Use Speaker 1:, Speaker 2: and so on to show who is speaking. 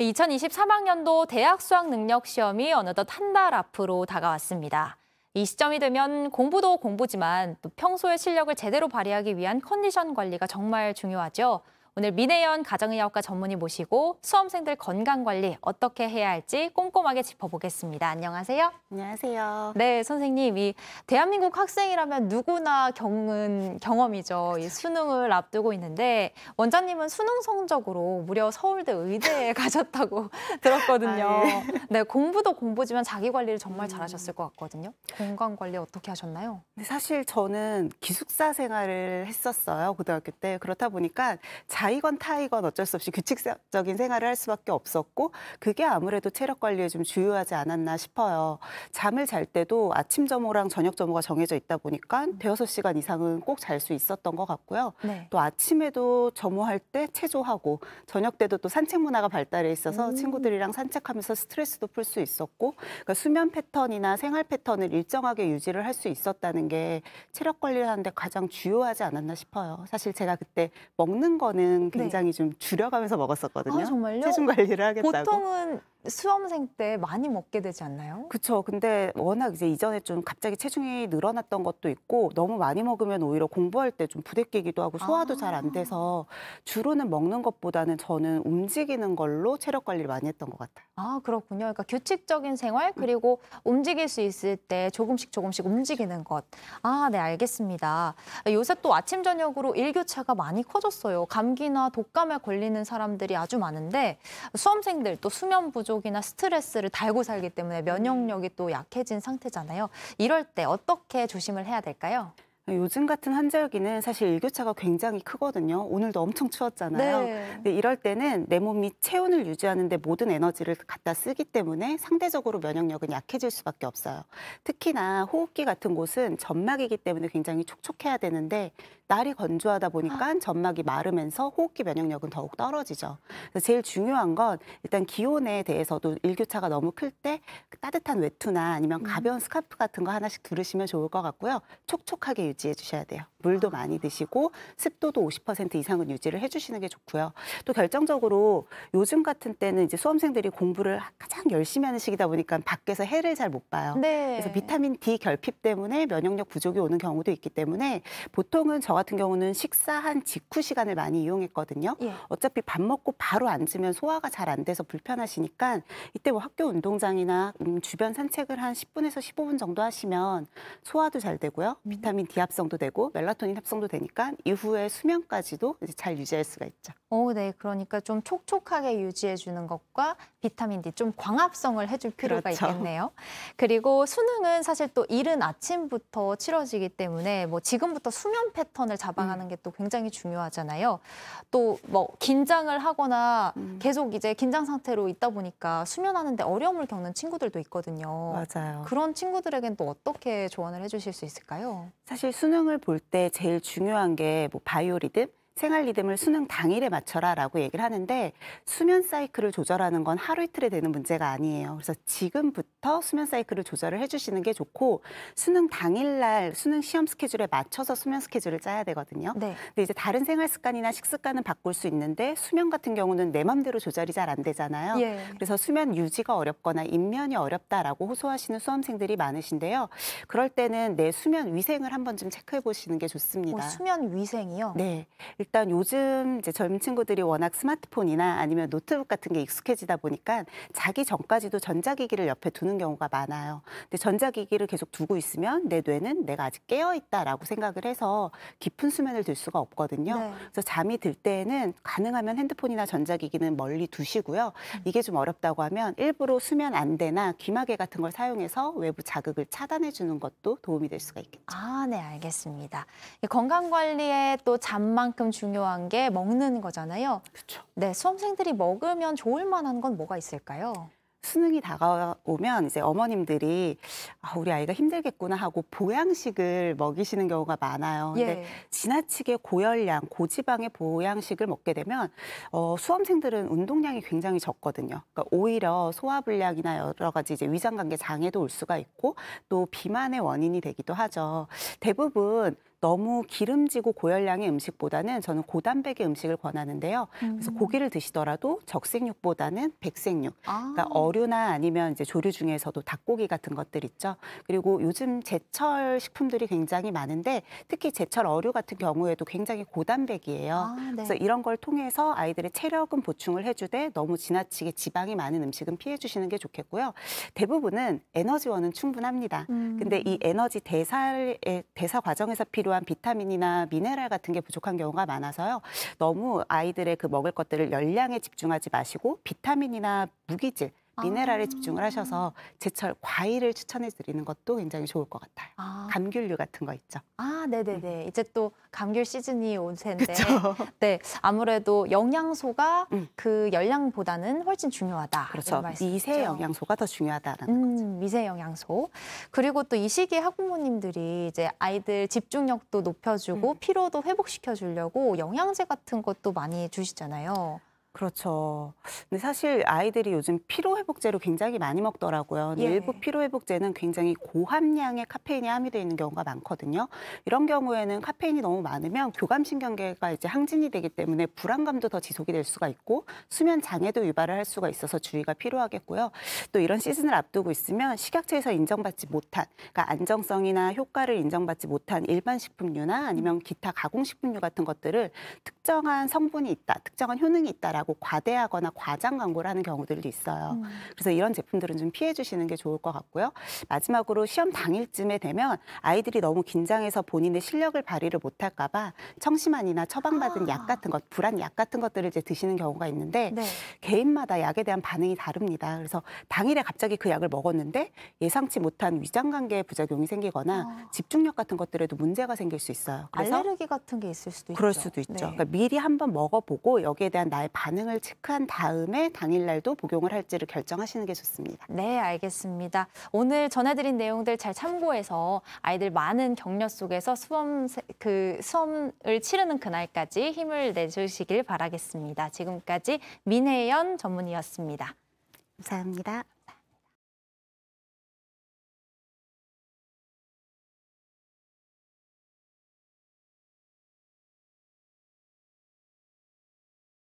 Speaker 1: 2023학년도 대학 수학 능력 시험이 어느덧 한 달 앞으로 다가왔습니다. 이 시점이 되면 공부도 공부지만 또 평소의 실력을 제대로 발휘하기 위한 컨디션 관리가 정말 중요하죠. 오늘 민혜연 가정의학과 전문의 모시고 수험생들 건강관리 어떻게 해야 할지 꼼꼼하게 짚어보겠습니다. 안녕하세요. 안녕하세요. 네, 선생님. 이 대한민국 학생이라면 누구나 겪은 경험이죠. 이 그렇죠. 수능을 앞두고 있는데 원장님은 수능 성적으로 무려 서울대 의대에 가셨다고 들었거든요. 아, 네. 네, 공부도 공부지만 자기 관리를 정말 음. 잘하셨을 것 같거든요. 건강관리 어떻게 하셨나요? 사실 저는 기숙사 생활을
Speaker 2: 했었어요. 고등학교 때. 그렇다 보니까 자 자이건 타이건 어쩔 수 없이 규칙적인 생활을 할 수밖에 없었고 그게 아무래도 체력 관리에 좀 주요하지 않았나 싶어요. 잠을 잘 때도 아침 점호랑 저녁 점호가 정해져 있다 보니까 대여섯 시간 이상은 꼭 잘 수 있었던 것 같고요. 네. 또 아침에도 점호할 때 체조하고 저녁 때도 또 산책 문화가 발달해 있어서 음. 친구들이랑 산책하면서 스트레스도 풀 수 있었고 그러니까 수면 패턴이나 생활 패턴을 일정하게 유지를 할 수 있었다는 게 체력 관리하는데 가장 주요하지 않았나 싶어요. 사실 제가 그때 먹는 거는 때는 네. 굉장히 네. 좀 줄여가면서 먹었었거든요. 아, 정말요? 체중 관리를 하겠다고.
Speaker 1: 보통은 수험생 때 많이 먹게 되지 않나요?
Speaker 2: 그렇죠. 근데 워낙 이제 이전에 좀 갑자기 체중이 늘어났던 것도 있고 너무 많이 먹으면 오히려 공부할 때 좀 부대끼기도 하고 소화도 아. 잘안 돼서 주로는 먹는 것보다는 저는 움직이는 걸로
Speaker 1: 체력 관리를 많이 했던 것 같아요. 아 그렇군요. 그러니까 규칙적인 생활 그리고 음. 움직일 수 있을 때 조금씩 조금씩 움직이는 것. 아 네 알겠습니다. 요새 또 아침 저녁으로 일교차가 많이 커졌어요. 감기 감기나 독감에 걸리는 사람들이 아주 많은데 수험생들 또 수면 부족이나 스트레스를 달고 살기 때문에 면역력이 또 약해진 상태잖아요. 이럴 때 어떻게 조심을 해야 될까요? 요즘 같은 한절기는 사실
Speaker 2: 일교차가 굉장히 크거든요. 오늘도 엄청 추웠잖아요. 네. 이럴 때는 내 몸이 체온을 유지하는데 모든 에너지를 갖다 쓰기 때문에 상대적으로 면역력은 약해질 수밖에 없어요. 특히나 호흡기 같은 곳은 점막이기 때문에 굉장히 촉촉해야 되는데 날이 건조하다 보니까 아. 점막이 마르면서 호흡기 면역력은 더욱 떨어지죠. 그래서 제일 중요한 건 일단 기온에 대해서도 일교차가 너무 클 때 따뜻한 외투나 아니면 음. 가벼운 스카프 같은 거 하나씩 두르시면 좋을 것 같고요. 촉촉하게 유지 유지해 주셔야 돼요. 물도 아. 많이 드시고 습도도 50% 이상은 유지를 해주시는 게 좋고요. 또 결정적으로 요즘 같은 때는 이제 수험생들이 공부를 가장 열심히 하는 시기다 보니까 밖에서 해를 잘 못 봐요. 네. 그래서 비타민 D 결핍 때문에 면역력 부족이 오는 경우도 있기 때문에 보통은 저 같은 경우는 식사한 직후 시간을 많이 이용했거든요. 예. 어차피 밥 먹고 바로 앉으면 소화가 잘 안 돼서 불편하시니까 이때 뭐 학교 운동장이나 음, 주변 산책을 한 10분에서 15분 정도 하시면 소화도 잘 되고요. 음. 비타민 D 기합성도 되고 멜라토닌 합성도 되니까 이후에 수면까지도 잘 유지할 수가 있죠.
Speaker 1: 오, 어, 네. 그러니까 좀 촉촉하게 유지해 주는 것과 비타민 D 좀 광합성을 해줄 필요가 그렇죠. 있겠네요. 그리고 수능은 사실 또 이른 아침부터 치러지기 때문에 뭐 지금부터 수면 패턴을 잡아가는 음. 게또 굉장히 중요하잖아요. 또 뭐 긴장을 하거나 음. 계속 이제 긴장 상태로 있다 보니까 수면하는데 어려움을 겪는 친구들도 있거든요. 맞아요. 그런 친구들에겐 또 어떻게 조언을 해주실 수 있을까요?
Speaker 2: 사실 수능을 볼 때 제일 중요한 게 뭐 바이오리듬 생활 리듬을 수능 당일에 맞춰라라고 얘기를 하는데 수면 사이클을 조절하는 건 하루 이틀에 되는 문제가 아니에요. 그래서 지금부터 수면 사이클을 조절을 해주시는 게 좋고 수능 당일날 수능 시험 스케줄에 맞춰서 수면 스케줄을 짜야 되거든요. 네. 근데 이제 다른 생활 습관이나 식습관은 바꿀 수 있는데 수면 같은 경우는 내 맘대로 조절이 잘 안 되잖아요. 예. 그래서 수면 유지가 어렵거나 인면이 어렵다라고 호소하시는 수험생들이 많으신데요. 그럴 때는 내 수면 위생을 한 번쯤 체크해 보시는 게 좋습니다. 어,
Speaker 1: 수면 위생이요?
Speaker 2: 네. 일단 요즘 이제 젊은 친구들이 워낙 스마트폰이나 아니면 노트북 같은 게 익숙해지다 보니까 자기 전까지도 전자기기를 옆에 두는 경우가 많아요. 근데 전자기기를 계속 두고 있으면 내 뇌는 내가 아직 깨어 있다라고 생각을 해서 깊은 수면을 들 수가 없거든요. 네. 그래서 잠이 들 때에는 가능하면 핸드폰이나 전자기기는 멀리 두시고요. 음. 이게 좀 어렵다고 하면 일부러 수면 안대나 귀마개 같은 걸 사용해서 외부 자극을 차단해 주는 것도 도움이 될 수가 있겠죠.
Speaker 1: 아, 네, 알겠습니다. 건강 관리에 또 잠만큼 중요한 게 먹는 거잖아요. 그렇죠. 네, 수험생들이 먹으면 좋을 만한 건 뭐가 있을까요?
Speaker 2: 수능이 다가오면 이제 어머님들이 아, 우리 아이가 힘들겠구나 하고 보양식을 먹이시는 경우가 많아요. 예. 근데 지나치게 고열량, 고지방의 보양식을 먹게 되면 어, 수험생들은 운동량이 굉장히 적거든요. 그러니까 오히려 소화불량이나 여러 가지 이제 위장관계 장애도 올 수가 있고 또 비만의 원인이 되기도 하죠. 대부분 너무 기름지고 고열량의 음식보다는 저는 고단백의 음식을 권하는데요. 음. 그래서 고기를 드시더라도 적색육보다는 백색육. 아. 그러니까 어류나 아니면 이제 조류 중에서도 닭고기 같은 것들 있죠. 그리고 요즘 제철 식품들이 굉장히 많은데 특히 제철 어류 같은 경우에도 굉장히 고단백이에요. 아, 네. 그래서 이런 걸 통해서 아이들의 체력은 보충을 해주되 너무 지나치게 지방이 많은 음식은 피해 주시는 게 좋겠고요. 대부분은 에너지원은 충분합니다. 음. 근데 이 에너지 대사의 대사 과정에서 필요 필요한 비타민이나 미네랄 같은 게 부족한 경우가 많아서요. 너무 아이들의 그 먹을 것들을 열량에 집중하지 마시고 비타민이나 무기질 아. 미네랄에 집중을 하셔서 제철 과일을 추천해 드리는 것도 굉장히 좋을 것 같아요. 아. 감귤류 같은 거 있죠.
Speaker 1: 아, 네 네네. 음. 이제 또 감귤 시즌이 온인데 그쵸? 네. 아무래도 영양소가 음. 그 열량보다는 훨씬 중요하다. 그렇죠. 미세 영양소가 더 중요하다는 음, 거죠. 미세 영양소. 그리고 또 이 시기에 학부모님들이 이제 아이들 집중력도 높여주고 음. 피로도 회복시켜 주려고 영양제 같은 것도 많이 주시잖아요. 그렇죠. 근데 사실
Speaker 2: 아이들이 요즘 피로회복제로 굉장히 많이 먹더라고요. 예. 일부 피로회복제는 굉장히 고함량의 카페인이 함유되어 있는 경우가 많거든요. 이런 경우에는 카페인이 너무 많으면 교감신경계가 이제 항진이 되기 때문에 불안감도 더 지속이 될 수가 있고 수면 장애도 유발을 할 수가 있어서 주의가 필요하겠고요. 또 이런 시즌을 앞두고 있으면 식약처에서 인정받지 못한 그러니까 안정성이나 효과를 인정받지 못한 일반 식품류나 아니면 기타 가공식품류 같은 것들을 특정한 성분이 있다, 특정한 효능이 있다라 고 광고라고 과대하거나 과장 광고를 하는 경우들도 있어요. 음. 그래서 이런 제품들은 좀 피해 주시는 게 좋을 것 같고요. 마지막으로 시험 당일쯤에 되면 아이들이 너무 긴장해서 본인의 실력을 발휘를 못할까 봐 청심환이나 처방받은 아. 약 같은 것, 불안 약 같은 것들을 이제 드시는 경우가 있는데 네. 개인마다 약에 대한 반응이 다릅니다. 그래서 당일에 갑자기 그 약을 먹었는데 예상치 못한 위장관계 부작용이 생기거나 아. 집중력 같은 것들에도 문제가 생길 수 있어요. 알레르기
Speaker 1: 같은 게 있을 수도 그럴 있죠. 그럴
Speaker 2: 수도 있죠. 네. 그러니까 미리 한번 먹어보고 여기에 대한 나의 반 반응을 체크한 다음에 당일날도 복용을 할지를 결정하시는 게 좋습니다.
Speaker 1: 네, 알겠습니다. 오늘 전해드린 내용들 잘 참고해서 아이들 많은 격려 속에서 수험 그 수험을 치르는 그날까지 힘을 내주시길 바라겠습니다. 지금까지 민혜연 전문의였습니다 감사합니다.